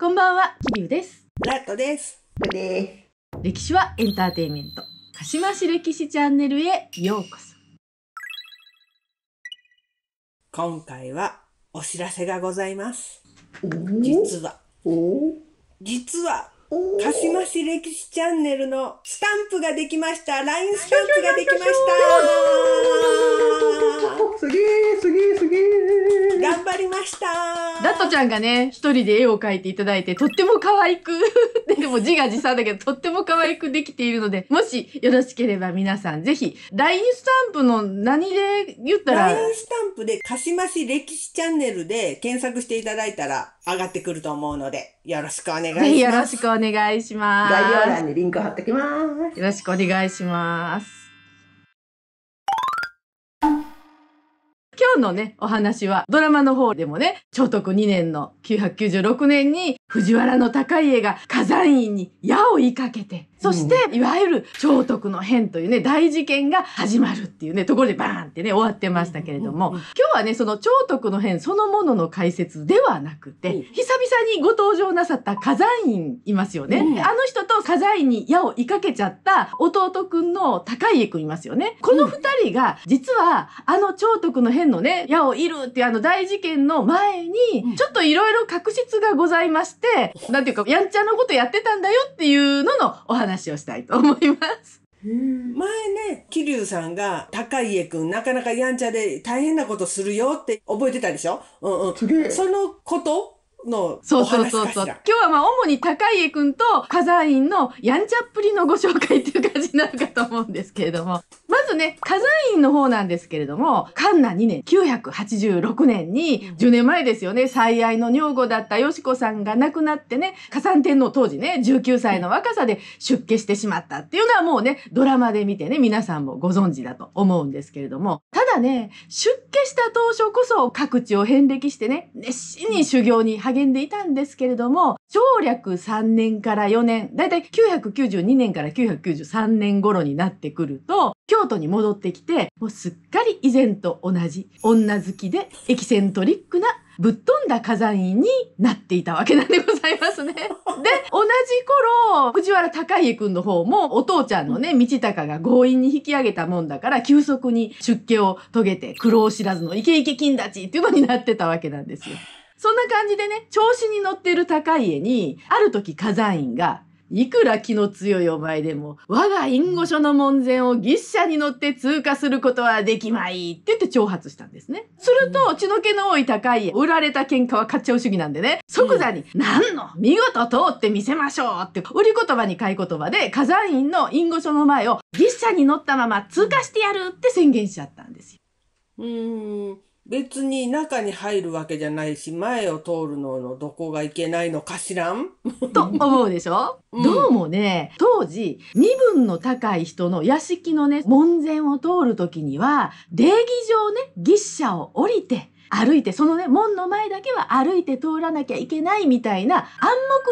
こんばんは、キリュウです。ラットです。ふで歴史はエンターテイメント。鹿島市歴史チャンネルへようこそ。今回はお知らせがございます。実は、実はかしまし歴史チャンネルのスタンプができました。ラインスタンプができました。すげえ、すげえ、すげえ。頑張りました。ダットちゃんがね、一人で絵を描いていただいて、とっても可愛く でも字が自賛だけど、とっても可愛くできているので、もしよろしければ皆さん、ぜひ、ラインスタンプの何で言ったらラインスタンプで、かしまし歴史チャンネルで検索していただいたら上がってくると思うので、よろしくお願いします。よろしくお願いします。お願いします。概要欄にリンク貼ってきます。よろしくお願いします。今日のね、お話は、ドラマの方でもね、長徳2年の996年に、藤原の高家が火山院に矢を追いかけて、そして、いわゆる聖徳の変というね、大事件が始まるっていうね、ところでバーンってね、終わってましたけれども、今日はね、その聖徳の変そのものの解説ではなくて、久々にご登場なさった火山院いますよね。あの人と火山院に矢を追いかけちゃった弟くんの高家くんいますよね。この二人が、実は、あの聖徳の変のね、矢をいるっていうあの大事件の前に、ちょっといろいろ確執がございまして、なんていうか、やんちゃなことやってたんだよっていうののお話話をしたいと思います。前ね、桐生さんが、高家くん、なかなかやんちゃで大変なことするよって覚えてたでしょうんうん。そのことのそうそうそうそう。今日はまあ主に高家くんと火山院のやんちゃっぷりのご紹介っていう感じになるかと思うんですけれども。まずね、火山院の方なんですけれども、カンナ2年、986年に、10年前ですよね、最愛の女房だったよしこさんが亡くなってね、火山天皇当時ね、19歳の若さで出家してしまったっていうのはもうね、ドラマで見てね、皆さんもご存知だと思うんですけれども、ただね、出家した当初こそ各地を遍歴してね、熱心に修行に励んでいたんですけれども、省略3年から4年、だいたい992年から993年頃になってくると、京都に戻ってきて、もうすっかり以前と同じ、女好きでエキセントリックなぶっ飛んだ火山院になっていたわけなんでございますね。で、同じ頃、藤原隆家くんの方もお父ちゃんのね、道隆が強引に引き上げたもんだから、急速に出家を遂げて、苦労知らずのイケイケ金立ちっていうのになってたわけなんですよ。そんな感じでね、調子に乗ってる高家に、ある時火山院がいくら気の強いお前でも、我が隠語書の門前を牛車に乗って通過することはできまいって言って挑発したんですね。すると、血の気の多い高い売られた喧嘩は買っちゃう主義なんでね、即座に、何の見事通ってみせましょうって売り言葉に買い言葉で、火山院の隠語書の前を牛車に乗ったまま通過してやるって宣言しちゃったんですよ。うん。別に中に入るわけじゃないし、前を通るののどこがいけないのかしらん と思うでしょ、うん、どうもね、当時、身分の高い人の屋敷のね、門前を通るときには、礼儀上ね、牛舎を降りて、歩いて、そのね、門の前だけは歩いて通らなきゃいけないみたいな暗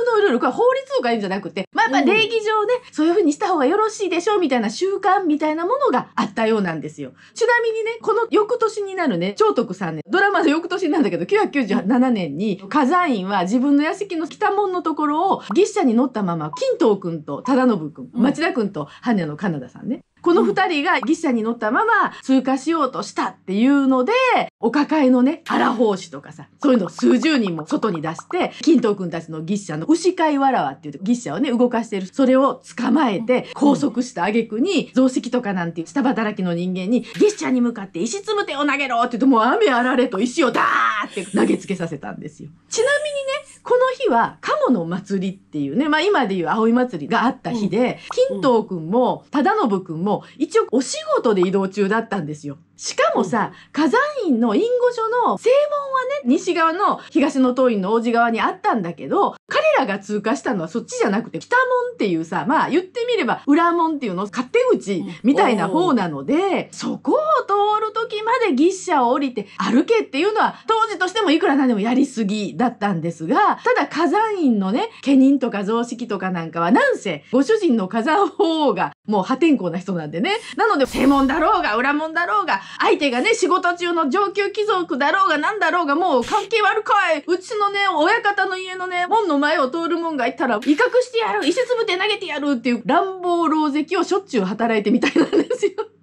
黙のルール、これ法律とか言うんじゃなくて、まあまあ礼儀上ね、うん、そういうふうにした方がよろしいでしょうみたいな習慣みたいなものがあったようなんですよ。ちなみにね、この翌年になるね、長徳さんね、ドラマの翌年なんだけど、997年に、火山院は自分の屋敷の北門のところを、牛車に乗ったまま、金藤君と忠信君、町田君と羽根のカナダさんね、この2人が牛車に乗ったまま通過しようとしたっていうので、お抱えのね、荒法師とかさ、そういうのを数十人も外に出して、金藤君たちの牛車の牛飼いわらわっていう牛車をね、動かしてる、それを捕まえて拘束した挙句に、雑石とかなんていう下働きの人間に、牛車に向かって石つむ手を投げろって言うと、もう雨あられと石をダーって投げつけさせたんですよ。ちなみにね、この日は鴨の祭りっていうね、まあ今でいう葵祭りがあった日で、金藤君も忠信君も一応お仕事で移動中だったんですよ。しかもさ、火山院の隠語所の正門はね、西側の東の東院の王子側にあったんだけど、彼らが通過したのはそっちじゃなくて、北門っていうさ、まあ言ってみれば裏門っていうの、勝手口みたいな方なので、そこを通る時まで牛車を降りて歩けっていうのは、当時としてもいくらなんでもやりすぎだったんですが、ただ火山院のね、家人とか雑式とかなんかは、なんせ、ご主人の火山法王がもう破天荒な人なんでね。なので、正門だろうが、裏門だろうが、相手がね、仕事中の上級貴族だろうが、なんだろうが、もう関係悪かい。うちのね、親方の家のね、門の前を通る門がいたら、威嚇してやる石つぶて投げてやるっていう乱暴狼藉をしょっちゅう働いてみたいなんですよ。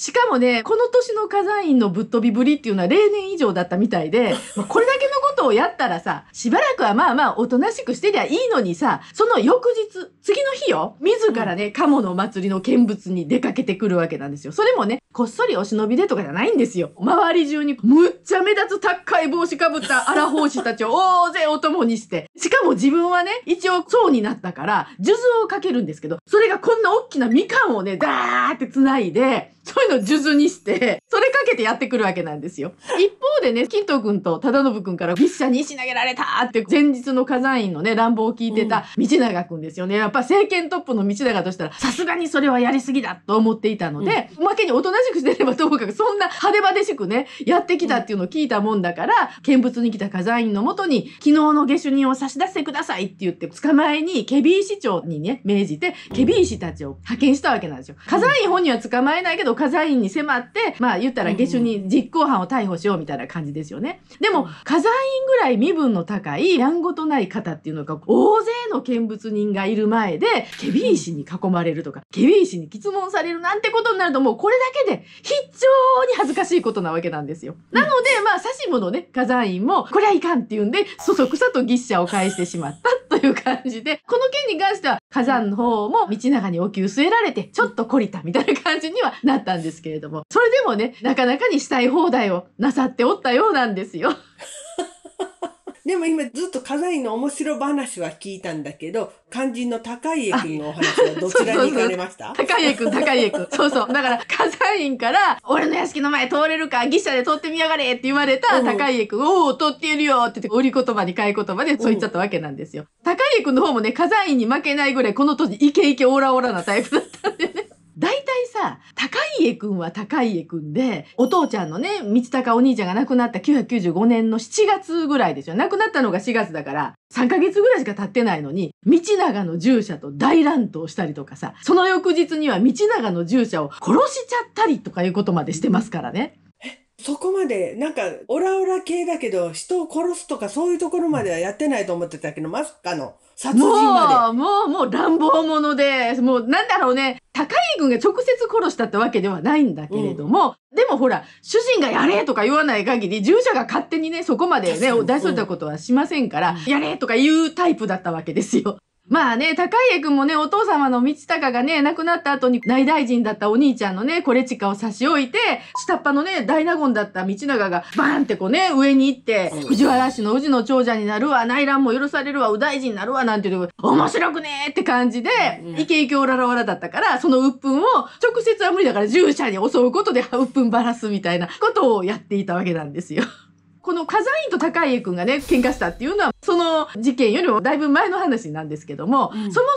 しかもね、この年の火山院のぶっ飛びぶりっていうのは例年以上だったみたいで、これだけのことをやったらさ、しばらくはまあまあおとなしくしてりゃいいのにさ、その翌日、次の日よ、自らね、鴨の祭りの見物に出かけてくるわけなんですよ。それもね、こっそりお忍びでとかじゃないんですよ。周り中にむっちゃ目立つ高い帽子かぶった荒法師たちを大勢お供にして、しかも自分はね、一応うになったから、数珠をかけるんですけど、それがこんな大きなみかんをね、ダーって繋いで、そういうのを数珠にして、それかけてやってくるわけなんですよ。一方でね、金藤君と忠信君から筆者に石投げられたって前日の火山院のね、乱暴を聞いてた道長くんですよね。やっぱ政権トップの道長としたら、さすがにそれはやりすぎだと思っていたので、うん、おまけにおとなしくしてればともかく、そんな派手派手しくね、やってきたっていうのを聞いたもんだから、見物に来た火山院のもとに、昨日の下手人を差し出してくださいって言って、捕まえに、ケビー市長にね、命じて、ケビー氏たちを派遣したわけなんですよ。火山院本人は捕まえないけど、度家財院に迫って、まあ言ったら下手に実行犯を逮捕しようみたいな感じですよね。でも、家財院ぐらい身分の高い、やんごとない方っていうのが、大勢の見物人がいる前で、ケビン氏に囲まれるとか、ケビン氏に質問されるなんてことになると、もうこれだけで非常に恥ずかしいことなわけなんですよ。なので、まあ、指物ね、家財院も、これはいかんっていうんで、そそくさと牛車を返してしまったという感じで、この件に関しては、火山の方も道長にお灸据えられて、ちょっと懲りたみたいな感じにはなったんですけれども、それでもね、なかなかにしたい放題をなさっておったようなんですよ。でも今ずっと家内の面白話は聞いたんだけど、肝心の高家君のお話はどちらに行かれました高家君、高家君。そうそう。だから、家財員から、俺の屋敷の前通れるか、牛車で通ってみやがれって言われた高家君、うん、おお、通っているよって言って、売り言葉に買い言葉でそう言っちゃったわけなんですよ。うん、高家君の方もね、家財院に負けないぐらい、この当時イケイケオラオラなタイプだったんでさ、高家くんは高家くんで、お父ちゃんのね、道高お兄ちゃんが亡くなった995年の7月ぐらいでしょ。亡くなったのが4月だから、3ヶ月ぐらいしか経ってないのに、道長の従者と大乱闘したりとかさ、その翌日には道長の従者を殺しちゃったりとかいうことまでしてますからね。そこまで、なんか、オラオラ系だけど、人を殺すとかそういうところまではやってないと思ってたけど、まさかの殺人まで。もう、もう、もう乱暴者で、もうなんだろうね、高井軍が直接殺したってわけではないんだけれども、うん、でもほら、主人がやれとか言わない限り、従者が勝手にね、そこまでね、出しといたことはしませんから、うん、やれとか言うタイプだったわけですよ。まあね、高家君もね、お父様の道隆がね、亡くなった後に内大臣だったお兄ちゃんのね、これちかを差し置いて、下っ端のね、大納言だった道長がバーンってこうね、上に行って、藤原氏の宇治の長者になるわ、内乱も許されるわ、右大臣になるわ、なんていう、面白くねーって感じで、イケイケオララオラだったから、その鬱憤を直接は無理だから従者に襲うことで鬱憤ばらすみたいなことをやっていたわけなんですよ。このカザインと高家君がね、喧嘩したっていうのは、その事件よりもだいぶ前の話なんですけども、うん、そもそもが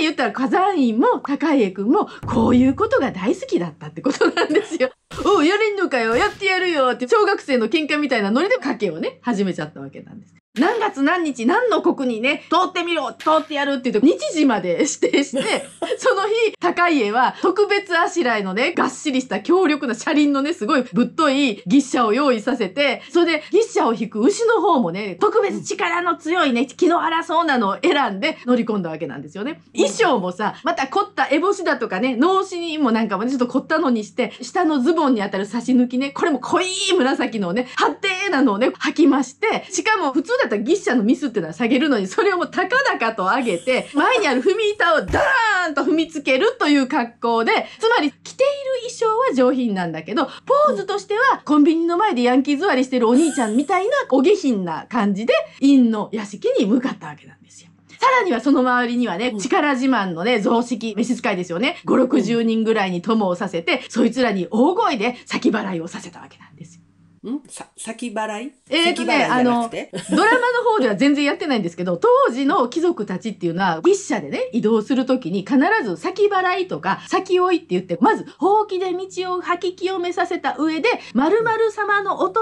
言ったらカザインも高家んもこういうことが大好きだったってことなんですよ。おやれんのかよやってやるよって小学生の喧嘩みたいなノリで賭けをね始めちゃったわけなんです。何月何日何の国にね通ってみろ通ってやるって言って日時まで指定して その日高家は特別あしらいのねがっしりした強力な車輪のねすごいぶっとい牛車を用意させてそれで牛車を引く牛の方もね特別力の強いね気の荒そうなのを選んで乗り込んだわけなんですよね。衣装もさまた凝った烏帽子だとかね脳死にもなんかもねちょっと凝ったのにして下のズボン本にあたる差し抜きね、これも濃い紫のね、はってーなのをね、履きまして、しかも普通だったらギッシャのミスっていうのは下げるのに、それをもう高々と上げて、前にある踏み板をダーンと踏みつけるという格好で、つまり着ている衣装は上品なんだけど、ポーズとしてはコンビニの前でヤンキー座りしてるお兄ちゃんみたいなお下品な感じで、陰の屋敷に向かったわけなんですよ。さらにはその周りにはね、力自慢のね、雑式、召使いですよね。5、60人ぐらいに友をさせて、そいつらに大声で先払いをさせたわけなんですよ。んさ先払いえー、とね、あの、ドラマの方では全然やってないんですけど、当時の貴族たちっていうのは、一社でね、移動するときに必ず先払いとか、先追いって言って、まず、ほうきで道を吐き清めさせた上で、〇〇様のお通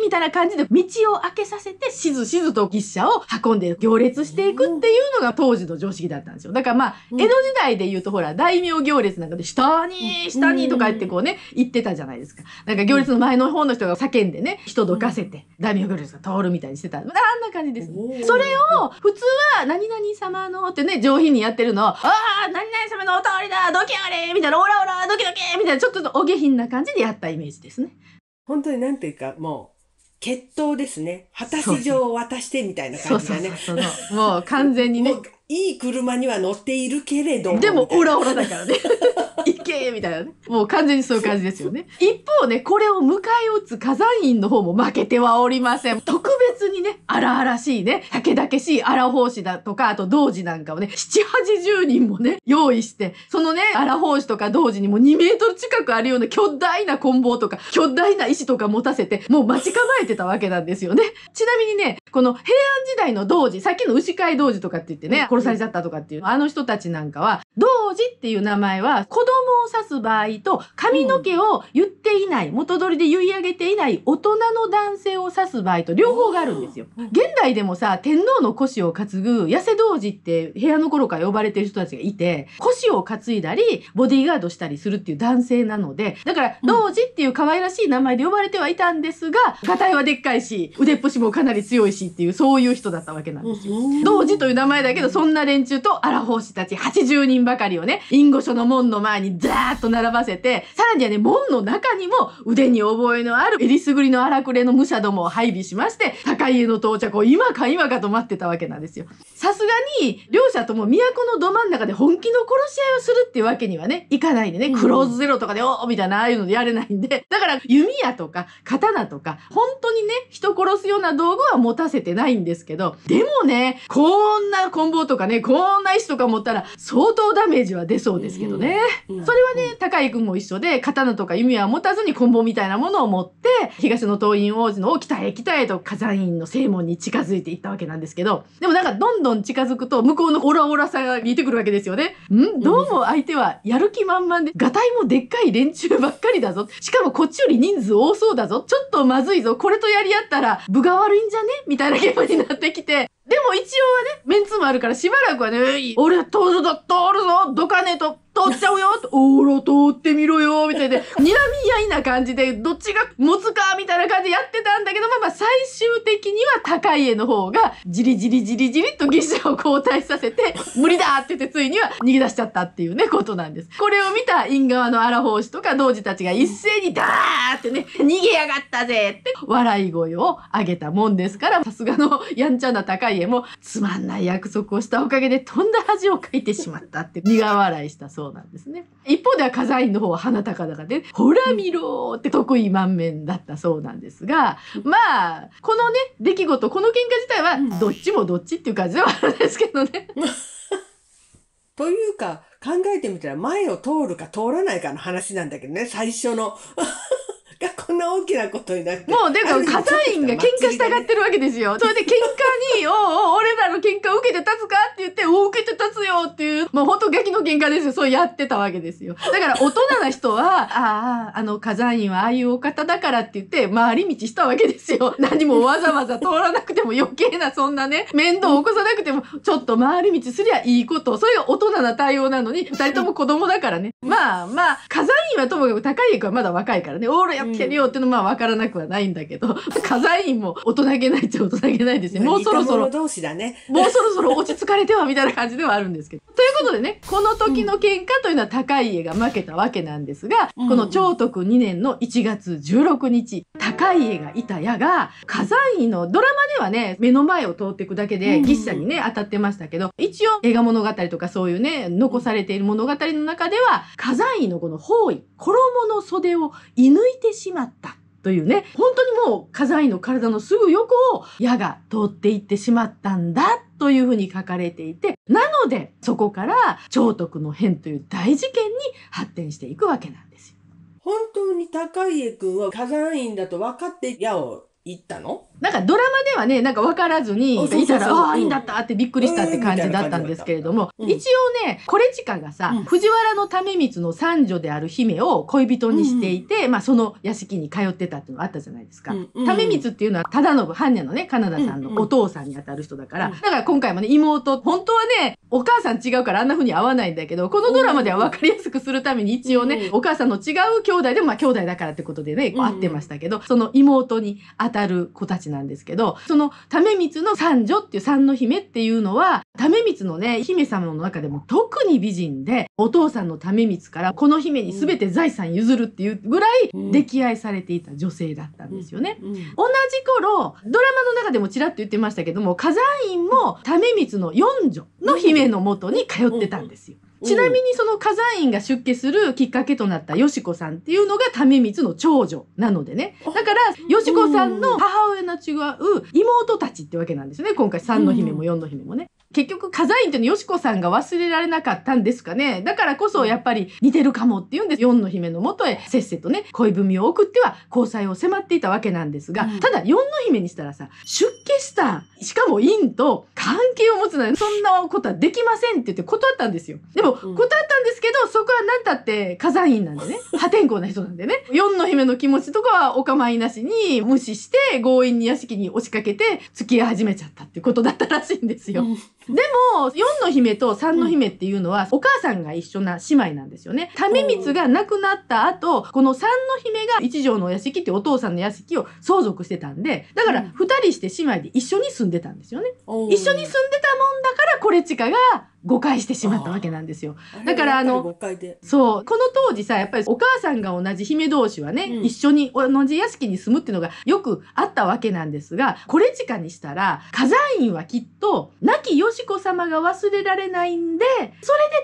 りみたいな感じで、道を開けさせて、しずしずと一社を運んで行列していくっていうのが当時の常識だったんですよ。だからまあ、江戸時代で言うとほら、大名行列なんかで、下に、下にとか言ってこうね、行ってたじゃないですか。なんか行列の前の方の人が酒剣でね人どかせて、大名行列が通るみたいにしてたあんな感じです、それを普通は「何々様の」ってね上品にやってるのを「ああ何々様のお通りだどけあれ」みたいな「オラオラドキドキ」みたいなちょっとお下品な感じでやったイメージですね。本当になんていうかもう決闘ですね果たし状を渡してみたいな感じだね。うもう完全にねいい車には乗っているけれどでもオラオラだからね行 けみたいなねもう完全にそういう感じですよね一方ねこれを迎え撃つ火山院の方も負けてはおりません特別にね荒々しいねだけしい荒法師だとかあと童子なんかをね780人もね用意してそのね荒法師とか童子にも2メートル近くあるような巨大な棍棒とか巨大な石とか持たせてもう待ち構えてたわけなんですよねちなみにねこの平安時代の童子さっきの牛飼い童子とかって言ってね殺されちゃったとかっていう、あの人たちなんかは、どう行事っていう名前は、子供を指す場合と、髪の毛を言っていない、元取りで言い上げていない大人の男性を指す場合と両方があるんですよ。現代でもさ、天皇の腰を担ぐ、痩せ童子って部屋の頃から呼ばれてる人たちがいて、腰を担いだり、ボディーガードしたりするっていう男性なので、だから、童子っていう可愛らしい名前で呼ばれてはいたんですが、硬いはでっかいし、腕っぷしもかなり強いしっていう、そういう人だったわけなんですよ。童子という名前だけど、そんな連中とアラフォー氏たち80人ばかりをね、隠語書の門の前にザーッと並ばせて、さらにはね、門の中にも腕に覚えのあるえりすぐりの荒くれの武者どもを配備しまして、高家の到着を今か今かと待ってたわけなんですよ。さすがに、両者とも都のど真ん中で本気の殺し合いをするっていうわけにはね、いかないでね、クローズゼロとかで、おーみたいな、ああいうのでやれないんで、だから弓矢とか刀とか、本当にね、人殺すような道具は持たせてないんですけど、でもね、こんな棍棒とかね、こんな石とか持ったら相当ダメージジは出そうですけどね。それはね、高井君も一緒で、刀とか弓は持たずに棍棒みたいなものを持って、東の東院王子の北へ北へと火山院の正門に近づいていったわけなんですけど、でもなんかどんどん近づくと、向こうのオラオラさが見えてくるわけですよね。んどうも相手はやる気満々で、ガタイもでっかい連中ばっかりだぞ。しかもこっちより人数多そうだぞ。ちょっとまずいぞ。これとやり合ったら、部が悪いんじゃねみたいな気分になってきて、でも一応はね、メンツもあるからしばらくはね、俺は通るぞ、通るぞ、元カネと通っちゃうよと、おーろ、通ってみろよみたいで、睨み合いな感じで、どっちが持つかみたいな感じでやってたんだけど、まあまあ最終的には高い絵の方が、じりじりじりじりと技者を交代させて、無理だって言ってついには逃げ出しちゃったっていうね、ことなんです。これを見た因側の荒法師とか童子たちが一斉にダーってね、逃げやがったぜって笑い声を上げたもんですから、さすがのやんちゃな高い絵も、つまんない約束をしたおかげでとんだ恥をかいてしまったって苦笑いしたそうなんですね。一方では飾りの方は鼻高々で、ほら見ろって得意満面だったそうなんですが、まあ、このね、出来事、この喧嘩自体はどっちもどっちっていう感じではあるんですけどね。というか、考えてみたら前を通るか通らないかの話なんだけどね、最初のな大きなことになって。もう、でも、火山院が喧嘩したがってるわけですよ。それで喧嘩に、おうおう、俺らの喧嘩受けて立つかって言って、お受けて立つよっていう、もうほんとガキの喧嘩ですよ。そうやってたわけですよ。だから大人な人は、ああ、あの火山院はああいうお方だからって言って、回り道したわけですよ。何もわざわざ通らなくても余計なそんなね、面倒を起こさなくても、ちょっと回り道すりゃいいこと。それが大人な対応なのに、二人とも子供だからね。まあまあ、山院はともかく高い役はまだ若いからね、オーラやってやるよっていうのはまあ分からなくはないんだけど、家財員も大人げないっちゃ大人げないですね。もうそろそろ、同士だね、もうそろそろ落ち着かれてはみたいな感じではあるんですけど。ということでね、この時の喧嘩というのは高い家が負けたわけなんですが、この長徳2年の1月16日、高い家がいた矢が、火山医のドラマではね、目の前を通っていくだけで、喫茶にね、当たってましたけど、一応映画物語とかそういうね、残されている物語の中では、火山医のこの方位衣の袖を射抜いてしまったというね、本当にもう火山の体のすぐ横を矢が通っていってしまったんだというふうに書かれていて、なのでそこから蝶徳の変という大事件に発展していくわけなんです。本当に高家くんは火山院だと分かって矢を行ったのなんかドラマではねなんか分からずにいたら「ああいいんだった」ってびっくりしたって感じだったんですけれども、うん、一応ねこれちかがさ、うん、藤原為光の三女である姫を恋人にしていて、うん、まあ、その屋敷に通ってたっていうのがあったじゃないですか。為光っていうのは忠信般若のねカナダさんのお父さんにあたる人だから、だから今回もね妹本当はねお母さん違うからあんな風に合わないんだけど、このドラマでは分かりやすくするために一応ね、お母さんの違う兄弟でも、まあ兄弟だからってことでね、こう会ってましたけど、その妹に当たる子たちなんですけど、そのみつの三女っていう三の姫っていうのは、為光のね、姫様の中でも特に美人で、お父さんのみつからこの姫に全て財産譲るっていうぐらい溺愛されていた女性だったんですよね。同じ頃、ドラマの中でもちらっと言ってましたけども、火山院も為光の四女の姫上のもとに通ってたんですよ。ちなみにその火山院が出家するきっかけとなったよしこさんっていうのが為光の長女なのでね。だから、よしこさんの母親の違う妹たちってわけなんですよね。今回三の姫も四の姫もね。結局、火山院っていうのよしこさんが忘れられなかったんですかね。だからこそ、やっぱり似てるかもっていうんで、四の姫のもとへせっせとね、恋文を送っては交際を迫っていたわけなんですが、うん、ただ四の姫にしたらさ、出家した、しかも院と関係を持つなんて、そんなことはできませんって言って断ったんですよ。でも、断ったんですけど、そこは何たって火山院なんでね、破天荒な人なんでね、四の姫の気持ちとかはお構いなしに無視して、強引に屋敷に押しかけて付き合い始めちゃったってことだったらしいんですよ。うんでも、4の姫と3の姫っていうのは、お母さんが一緒な姉妹なんですよね。為光が亡くなった後、この3の姫が一条のお屋敷ってお父さんの屋敷を相続してたんで、だから2人して姉妹で一緒に住んでたんですよね。一緒に住んでたもんだから、これちかが、誤解してしまったわけなんですよ。だからあのそうこの当時さやっぱりお母さんが同じ姫同士はね、うん、一緒に同じ屋敷に住むっていうのがよくあったわけなんですがこれ近にしたら火山院はきっと亡きよし子様が忘れられないんでそれで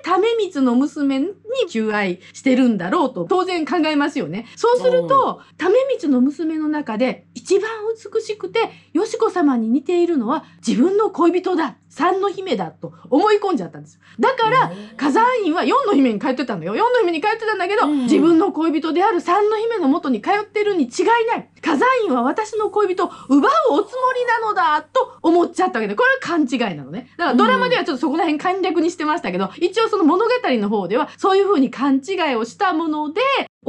為光の娘に求愛してるんだろうと当然考えますよね。そうすると為光の娘の中で一番美しくてよし子様に似ているのは自分の恋人だ三の姫だと思い込んじゃったんですよ。だから、火山院は4の姫に通ってたのよ。4の姫に通ってたんだけど、自分の恋人である3の姫の元に通ってるに違いない。火山院は私の恋人を奪うおつもりなのだと思っちゃったわけで、これは勘違いなのね。だからドラマではちょっとそこら辺簡略にしてましたけど、一応その物語の方ではそういう風に勘違いをしたもので、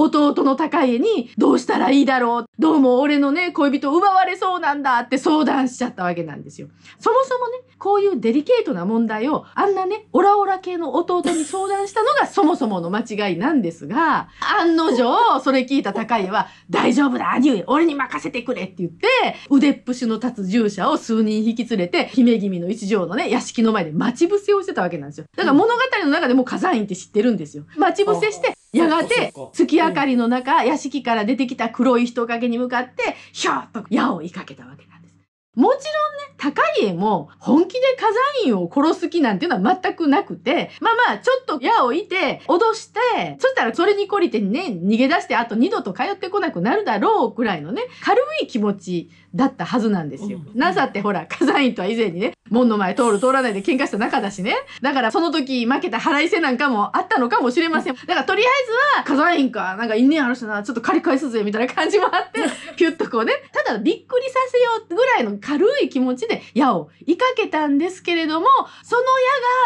弟の高家にどうしたらいいだろうどうも俺のね恋人奪われそうなんだって相談しちゃったわけなんですよそもそもねこういうデリケートな問題をあんなねオラオラ系の弟に相談したのがそもそもの間違いなんですが案の定それ聞いた高家は「大丈夫だ兄上俺に任せてくれ」って言って腕っぷしの立つ従者を数人引き連れて姫君の一条のね屋敷の前で待ち伏せをしてたわけなんですよだから物語の中でも火山院って知ってるんですよ待ち伏せしてやがて月明かりの中、屋敷から出てきた黒い人影に向かってひょっと矢を追いかけたわけなんです。もちろんね、高家も本気で火山院を殺す気なんていうのは全くなくて、まあまあ、ちょっと矢をいて、脅して、そしたらそれに懲りてね、逃げ出して、あと二度と通ってこなくなるだろうくらいのね、軽い気持ちだったはずなんですよ。なさってほら火山院とは以前にね門の前通る通らないで喧嘩した仲だしねだからその時負けた腹いせなんかもあったのかもしれませんだからとりあえずは火山院かなんか因縁あるしなちょっと借り返すぜみたいな感じもあってキュッとこうねただびっくりさせようぐらいの軽い気持ちで矢を追いかけたんですけれどもその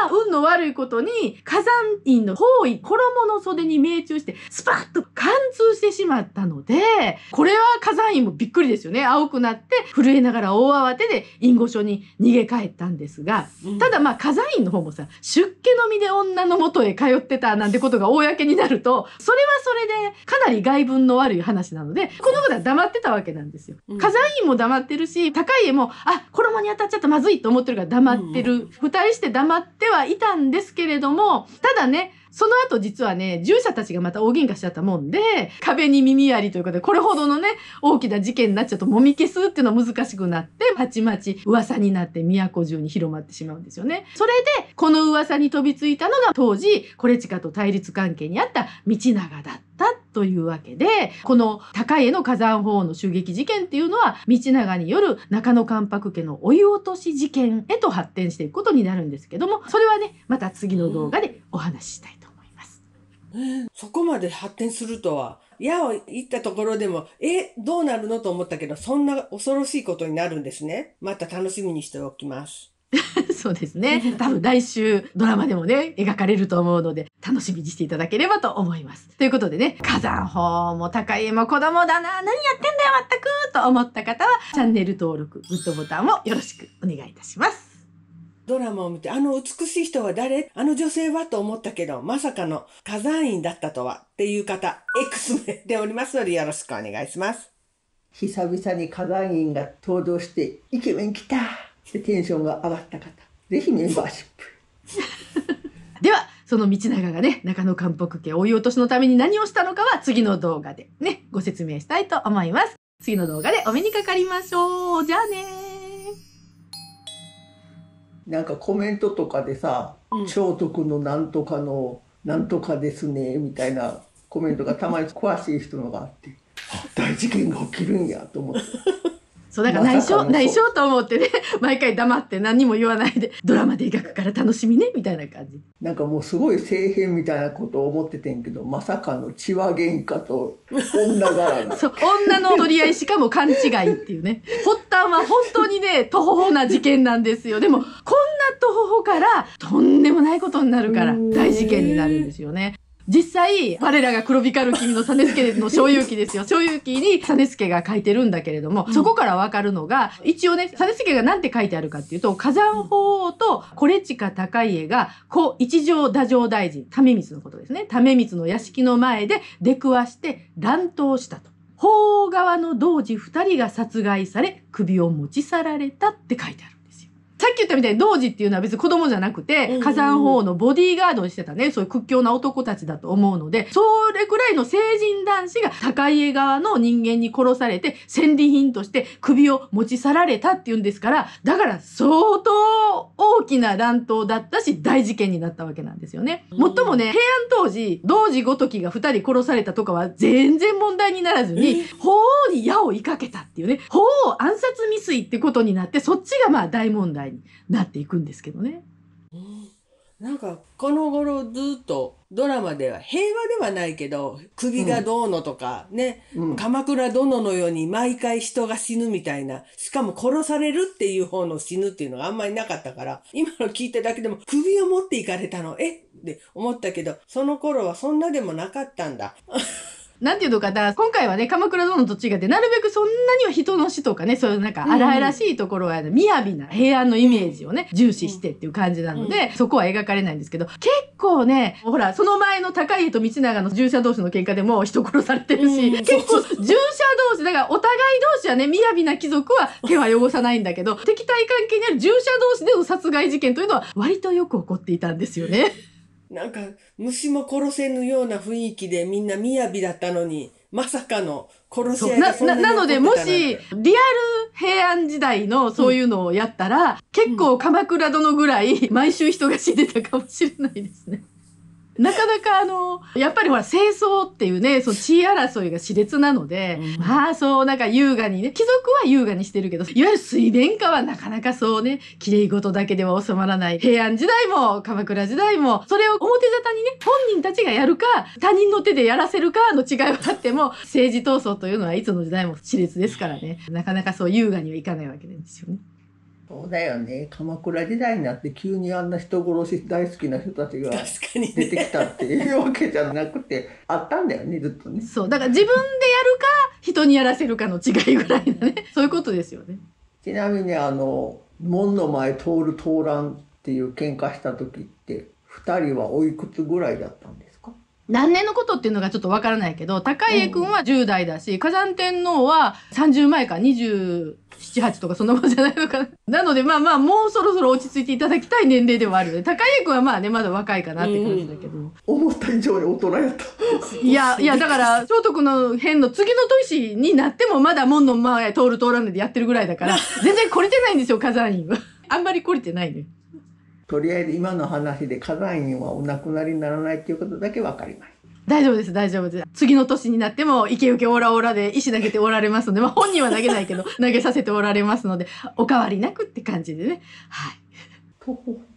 矢が運の悪いことに火山院の方位衣の袖に命中してスパッと貫通してしまったのでこれは火山院もびっくりですよね青くなって震えながら大慌てで隠語所に逃げ帰ったんですが、うん、ただまあ家財院の方もさ出家の身で女の元へ通ってたなんてことが公になるとそれはそれでかなり外聞の悪い話なのでこのことは黙ってたわけなんですよ。火山家財も黙ってるし高家もあ衣に当たっちゃったまずいと思ってるから黙ってる、うん、人して黙ってはいたんですけれどもただねその後実はね、従者たちがまた大喧嘩しちゃったもんで、壁に耳ありということで、これほどのね、大きな事件になっちゃうと、揉み消すっていうのは難しくなって、まちまち噂になって都中に広まってしまうんですよね。それで、この噂に飛びついたのが、当時、これ近と対立関係にあった道長だった。というわけで、この高家の火山法の襲撃事件っていうのは、道長による中野関白家の追い落とし事件へと発展していくことになるんですけども、それはね、また次の動画でお話ししたいそこまで発展するとは。矢を行ったところでも、え、どうなるのと思ったけど、そんな恐ろしいことになるんですね。また楽しみにしておきます。そうですね。多分来週ドラマでもね、描かれると思うので、楽しみにしていただければと思います。ということでね、火山法も高家も子供だな、何やってんだよ、全くと思った方は、チャンネル登録、グッドボタンをよろしくお願いいたします。ドラマを見て、あの美しい人は誰あの女性はと思ったけど、まさかの火山院だったとはっていう方、X 名でおりますのでよろしくお願いします。久々に火山院が登場して、イケメン来たってテンションが上がった方、ぜひメンバーシップ。では、その道長がね、中野監督家追い落としのために何をしたのかは次の動画でね、ご説明したいと思います。次の動画でお目にかかりましょう。じゃあねなんかコメントとかでさ「聖徳のなんとかのなんとかですね」みたいな コメントがたまに詳しい人のがあってあ大事件が起きるんやと思ってそうだから内緒、内緒と思ってね 毎回黙って何も言わないでドラマで描くから楽しみねみたいな感じなんかもうすごい性変みたいなことを思っててんけどまさかの血は喧嘩と女がそう女の取り合いしかも勘違いっていうね発端は本当にねとほほな事件なんですよでもこんなとほほからとんでもないことになるから大事件になるんですよね。実際、我らが黒光る君の実助の所有記ですよ。所有記に実助が書いてるんだけれども、そこからわかるのが、一応ね、実助が何て書いてあるかっていうと、火山法王とコレチカ高家が、子一条太政大臣、為光のことですね。為光の屋敷の前で出くわして乱闘したと。法王側の同時2人が殺害され、首を持ち去られたって書いてある。さっき言ったみたいに童子っていうのは別に子供じゃなくて、火山法のボディーガードにしてたね、そういう屈強な男たちだと思うので、それくらいの成人男子が高家側の人間に殺されて、戦利品として首を持ち去られたっていうんですから、だから相当大きな乱闘だったし、大事件になったわけなんですよね。もっともね、平安当時、童子ごときが2人殺されたとかは全然問題にならずに、法王に矢を追いかけたっていうね、法王暗殺未遂ってことになって、そっちがまあ大問題になっていくんですけどね。なんかこの頃ずっとドラマでは平和ではないけど首がどうのとかね、うん、鎌倉殿のように毎回人が死ぬみたいなしかも殺されるっていう方の死ぬっていうのがあんまりなかったから今の聞いただけでも首を持っていかれたのえって思ったけどその頃はそんなでもなかったんだ。なんていうのかな、今回はね、鎌倉殿と違って、なるべくそんなには人の死とかね、そういうなんか荒々しいところは、ね、雅な平安のイメージをね、重視してっていう感じなので、そこは描かれないんですけど、結構ね、ほら、その前の高家と道長の従者同士の喧嘩でも人殺されてるし、結構従者同士、だからお互い同士はね、雅な貴族は手は汚さないんだけど、敵対関係にある従者同士での殺害事件というのは割とよく起こっていたんですよね。なんか虫も殺せぬような雰囲気でみんな雅だったのにまさかの殺し合いそんななのでもしリアル平安時代のそういうのをやったら、うん、結構鎌倉殿ぐらい毎週人が死んでたかもしれないですね。なかなかあの、やっぱりほら、清掃っていうね、その地位争いが熾烈なので、うん、まあそう、なんか優雅にね、貴族は優雅にしてるけど、いわゆる水面下はなかなかそうね、綺麗事だけでは収まらない。平安時代も、鎌倉時代も、それを表沙汰にね、本人たちがやるか、他人の手でやらせるかの違いはあっても、政治闘争というのはいつの時代も熾烈ですからね、なかなかそう優雅にはいかないわけなんですよね。そうだよね鎌倉時代になって急にあんな人殺し大好きな人たちがに、出てきたっていうわけじゃなくてあったんだよねずっとねそうだから自分でやるか人にやらせるかの違いぐらいのね そういうことですよねちなみにあの門の前通る通らんっていう喧嘩した時って2人はおいくつぐらいだったの何年のことっていうのがちょっとわからないけど、高家君は10代だし、火山天皇は30前か27、8とかそんなもんじゃないのかな。なのでまあまあ、もうそろそろ落ち着いていただきたい年齢ではあるので、高家君はまあね、まだ若いかなって感じだけど。思った以上に大人やった。いや、いや、だから、聖徳の変の次の年になってもまだ門の前通る通らないでやってるぐらいだから、全然懲りてないんですよ、火山院は。あんまり懲りてないね。とりあえず今の話で火山院はお亡くなりにならないっていうことだけ分かります。大丈夫です大丈夫です次の年になってもイケイケオラオラで石投げておられますので、まあ、本人は投げないけど投げさせておられますのでおかわりなくって感じでねはい。